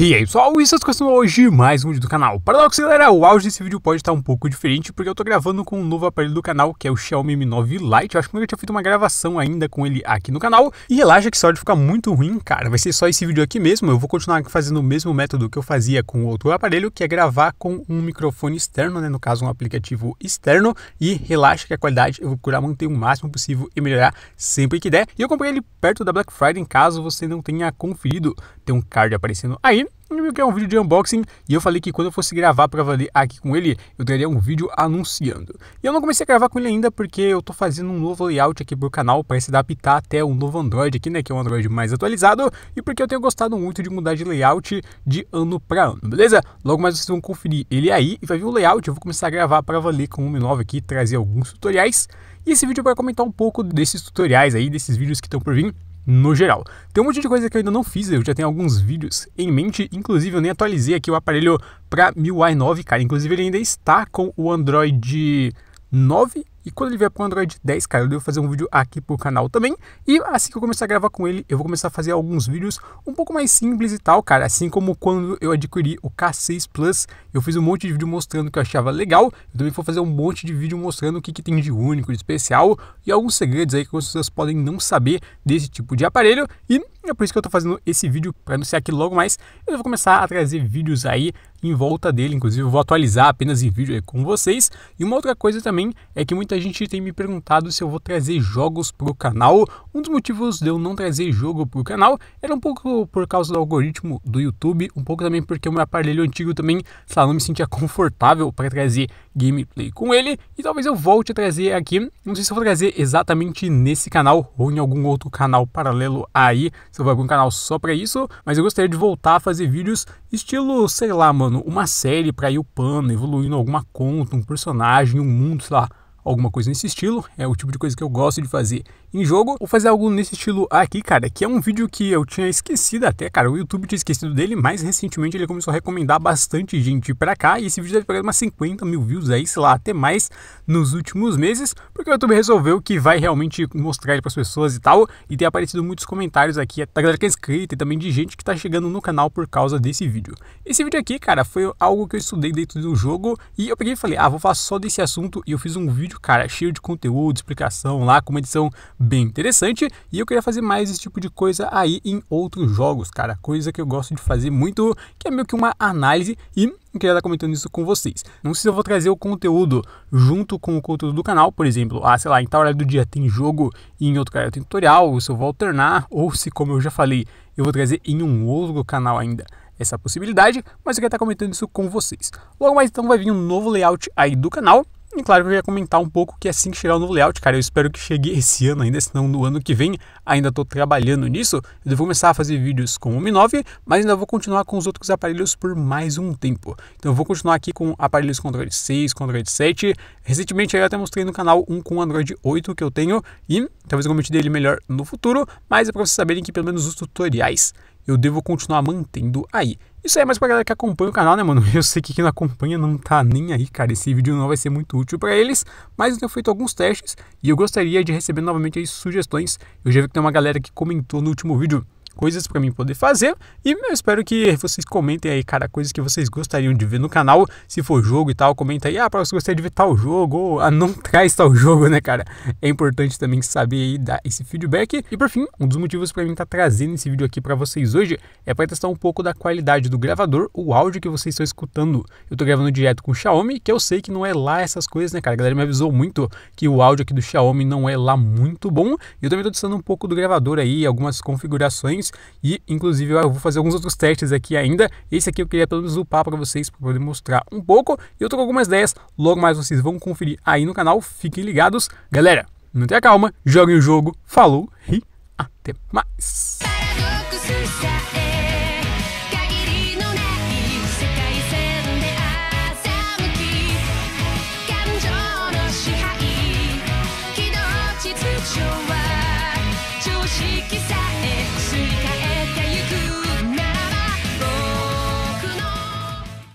E aí é pessoal, isso é tudo hoje mais um vídeo do canal. Para não acelerar, o áudio desse vídeo pode estar um pouco diferente, porque eu estou gravando com um novo aparelho do canal, que é o Xiaomi Mi 9 Lite. Eu acho que nunca tinha feito uma gravação ainda com ele aqui no canal. E relaxa que esse áudio fica muito ruim, cara. Vai ser só esse vídeo aqui mesmo. Eu vou continuar fazendo o mesmo método que eu fazia com o outro aparelho, que é gravar com um microfone externo, né? No caso, um aplicativo externo. E relaxa que a qualidade eu vou procurar manter o máximo possível e melhorar sempre que der. E eu comprei ele perto da Black Friday, em caso você não tenha conferido. Tem um card aparecendo aí que é um vídeo de unboxing e eu falei que quando eu fosse gravar para valer aqui com ele, eu daria um vídeo anunciando. E eu não comecei a gravar com ele ainda porque eu tô fazendo um novo layout aqui pro canal para se adaptar até um novo Android aqui, né, que é um Android mais atualizado e porque eu tenho gostado muito de mudar de layout de ano para ano, beleza? Logo mais vocês vão conferir ele aí e vai ver o layout, eu vou começar a gravar para valer com o Mi 9 aqui, trazer alguns tutoriais. E esse vídeo é para comentar um pouco desses tutoriais aí, desses vídeos que estão por vir no geral. Tem um monte de coisa que eu ainda não fiz, eu já tenho alguns vídeos em mente, inclusive eu nem atualizei aqui o aparelho para MIUI 9, cara. Inclusive ele ainda está com o Android 9 e quando ele vier para o Android 10, cara, eu devo fazer um vídeo aqui para o canal também. E assim que eu começar a gravar com ele, eu vou começar a fazer alguns vídeos um pouco mais simples e tal, cara. Assim como quando eu adquiri o K6 Plus, eu fiz um monte de vídeo mostrando que eu achava legal. Eu também vou fazer um monte de vídeo mostrando o que, que tem de único, de especial e alguns segredos aí que vocês podem não saber desse tipo de aparelho. E é por isso que eu estou fazendo esse vídeo para anunciar que logo mais eu vou começar a trazer vídeos aí em volta dele. Inclusive, eu vou atualizar apenas em vídeo com vocês. E uma outra coisa também é que muita muita gente tem me perguntado se eu vou trazer jogos para o canal. Um dos motivos de eu não trazer jogo para o canal era um pouco por causa do algoritmo do YouTube, um pouco também porque o meu aparelho antigo também, lá, não me sentia confortável para trazer gameplay com ele. E talvez eu volte a trazer aqui. Não sei se eu vou trazer exatamente nesse canal ou em algum outro canal paralelo aí, se eu vou um canal só para isso. Mas eu gostaria de voltar a fazer vídeos estilo, sei lá, mano, uma série para ir upando, evoluindo alguma conta, um personagem, um mundo, sei lá, alguma coisa nesse estilo, é o tipo de coisa que eu gosto de fazer em jogo. Vou fazer algo nesse estilo aqui, cara, que é um vídeo que eu tinha esquecido até, cara, o YouTube tinha esquecido dele, mas recentemente ele começou a recomendar bastante gente pra cá, e esse vídeo deve pegar umas 50 mil views aí, sei lá, até mais, nos últimos meses, porque o YouTube resolveu que vai realmente mostrar ele pras pessoas e tal, e tem aparecido muitos comentários aqui, é, da galera que é inscrita e também de gente que tá chegando no canal por causa desse vídeo. Esse vídeo aqui, cara, foi algo que eu estudei dentro do jogo, e eu peguei e falei, ah, vou falar só desse assunto, e eu fiz um vídeo, cara, cheio de conteúdo, explicação lá, com uma edição bem interessante. E eu queria fazer mais esse tipo de coisa aí em outros jogos, cara. Coisa que eu gosto de fazer muito, que é meio que uma análise e eu queria estar comentando isso com vocês. Não sei se eu vou trazer o conteúdo junto com o conteúdo do canal, por exemplo, ah, sei lá, em tal hora do dia tem jogo e em outro canal tem tutorial, ou se eu vou alternar, ou se, como eu já falei, eu vou trazer em um outro canal ainda essa possibilidade, mas eu queria estar comentando isso com vocês. Logo mais então vai vir um novo layout aí do canal, e claro que eu ia comentar um pouco que é assim que chegar o novo layout, cara, eu espero que chegue esse ano ainda, senão no ano que vem ainda estou trabalhando nisso. Eu vou começar a fazer vídeos com o Mi 9, mas ainda vou continuar com os outros aparelhos por mais um tempo. Então eu vou continuar aqui com aparelhos com Android 6, com Android 7. Recentemente eu até mostrei no canal um com Android 8 que eu tenho e talvez eu comente dele melhor no futuro, mas é para vocês saberem que pelo menos os tutoriais eu devo continuar mantendo aí. Isso aí é mais pra galera que acompanha o canal, né, mano? Eu sei que quem não acompanha não tá nem aí, cara. Esse vídeo não vai ser muito útil para eles, mas eu tenho feito alguns testes e eu gostaria de receber novamente as sugestões. Eu já vi que tem uma galera que comentou no último vídeo coisas para mim poder fazer. E eu espero que vocês comentem aí, cara, coisas que vocês gostariam de ver no canal. Se for jogo e tal, comenta aí, ah, para você gostaria de ver tal jogo, ou ah, não traz tal jogo, né, cara? É importante também saber aí dar esse feedback. E por fim, um dos motivos para mim estar tá trazendo esse vídeo aqui para vocês hoje é para testar um pouco da qualidade do gravador, o áudio que vocês estão escutando. Eu tô gravando direto com o Xiaomi, que eu sei que não é lá essas coisas, né, cara? A galera me avisou muito que o áudio aqui do Xiaomi não é lá muito bom. E eu também tô testando um pouco do gravador aí, algumas configurações e, inclusive, eu vou fazer alguns outros testes aqui ainda. Esse aqui eu queria pelo menos upar para vocês, para poder mostrar um pouco. E eu tô com algumas ideias, logo mais vocês vão conferir aí no canal. Fiquem ligados. Galera, não tenha calma, joguem o jogo. Falou e até mais. Show.